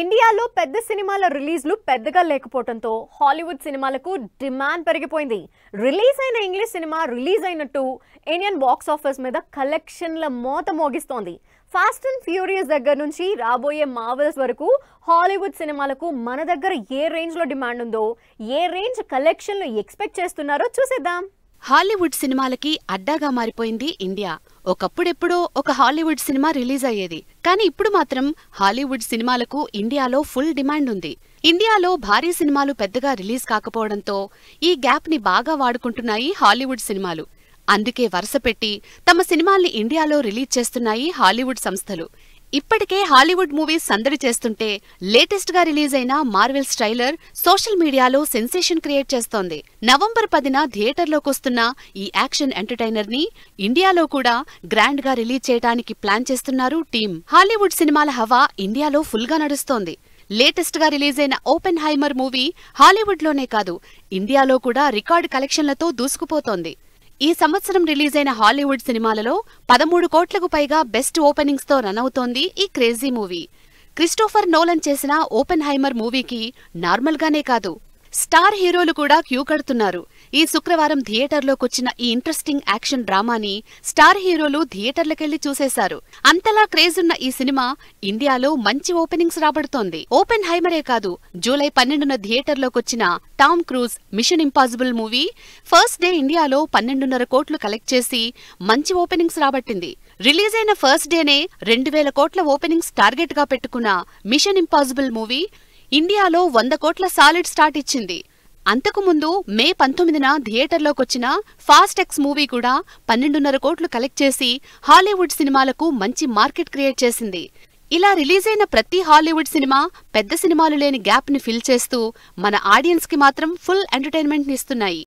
ఇండియాలో పెద్ద సినిమాల రిలీజ్లు పెద్దగా లేకపోవడంతో హాలీవుడ్ సినిమాలకు డిమాండ్ పెరిగిపోయింది రిలీజ్ అయిన ఇంగ్లీష్ సినిమా రిలీజ్ అయినట్టు ఇండియన్ బాక్స్ ఆఫీస్ మీద కలెక్షన్ల మోత మోగిస్తోంది ఫాస్ట్ అండ్ ఫ్యూరియస్ దగ్గర నుంచి రాబోయే మావల్స్ వరకు హాలీవుడ్ సినిమాలకు మన దగ్గర ఏ రేంజ్లో డిమాండ్ ఉందో ఏ రేంజ్ కలెక్షన్లు ఎక్స్పెక్ట్ చేస్తున్నారో చూసేద్దాం హాలీవుడ్ సినిమాలకి అడ్డాగా మారిపోయింది ఇండియా ఒకప్పుడెప్పుడో ఒక హాలీవుడ్ సినిమా రిలీజ్ అయ్యేది కానీ ఇప్పుడు మాత్రం హాలీవుడ్ సినిమాలకు ఇండియాలో ఫుల్ డిమాండ్ ఉంది ఇండియాలో భారీ సినిమాలు పెద్దగా రిలీజ్ కాకపోవడంతో ఈ గ్యాప్ ని బాగా వాడుకుంటున్నాయి హాలీవుడ్ సినిమాలు అందుకే వరుసపెట్టి తమ సినిమాల్ని ఇండియాలో రిలీజ్ చేస్తున్నాయి హాలీవుడ్ సంస్థలు ఇప్పటికే హాలీవుడ్ మూవీస్ సందడి చేస్తుంటే లేటెస్ట్ గా రిలీజ్ అయిన మార్వెల్స్ ట్రైలర్ సోషల్ మీడియాలో సెన్సేషన్ క్రియేట్ చేస్తోంది నవంబర్ పదిన వస్తున్న ఈ యాక్షన్ ఎంటర్టైనర్ ని ఇండియాలో కూడా గ్రాండ్ గా రిలీజ్ చేయడానికి ప్లాన్ చేస్తున్నారు టీం హాలీవుడ్ సినిమాల హవా ఇండియాలో ఫుల్ గా నడుస్తోంది లేటెస్ట్ గా రిలీజ్ అయిన ఓపెన్ హైమర్ మూవీ హాలీవుడ్ లోనే కాదు ఇండియాలో కూడా రికార్డ్ కలెక్షన్లతో దూసుకుపోతోంది ఈ సంవత్సరం రిలీజ్ అయిన హాలీవుడ్ సినిమాలలో పదమూడు కోట్లకు పైగా బెస్ట్ ఓపెనింగ్స్తో రన్ అవుతోంది ఈ క్రేజీ మూవీ క్రిస్టోఫర్ నోలన్ చేసిన ఓపెన్ హైమర్ మూవీకి నార్మల్గానే కాదు స్టార్ హీరోలు కూడా క్యూ కడుతున్నారు ఈ శుక్రవారం థియేటర్లోకొచ్చిన ఈ ఇంట్రెస్టింగ్ యాక్షన్ డ్రామాని స్టార్ హీరోలు థియేటర్లకెళ్లి చూసేశారు అంతలా క్రేజ్ ఉన్న ఈ సినిమా ఇండియాలో మంచి ఓపెనింగ్స్ రాబడుతోంది ఓపెన్ హైమరే కాదు జూలై పన్నెండున థియేటర్లోకొచ్చిన Tom Cruise Mission Impossible movie first day ఇండియాలో పన్నెండున్నర కోట్లు కలెక్ట్ చేసి మంచి ఓపెనింగ్స్ రాబట్టింది రిలీజ్ అయిన ఫస్ట్ డేనే రెండు వేల కోట్ల ఓపెనింగ్స్ టార్గెట్ గా పెట్టుకున్న మిషన్ ఇంపాసిబుల్ మూవీ ఇండియాలో వంద కోట్ల సాలిడ్ స్టార్ట్ ఇచ్చింది అంతకుముందు మే పంతొమ్మిదిన థియేటర్లోకొచ్చిన ఫాస్ట్ ఎక్స్ మూవీ కూడా పన్నెండున్నర కోట్లు కలెక్ట్ చేసి హాలీవుడ్ సినిమాలకు మంచి మార్కెట్ క్రియేట్ చేసింది ఇలా రిలీజైన ప్రతి హాలీవుడ్ సినిమా పెద్ద సినిమాలు లేని గ్యాప్ని ఫిల్ చేస్తూ మన ఆడియన్స్కి మాత్రం ఫుల్ నిస్తున్నాయి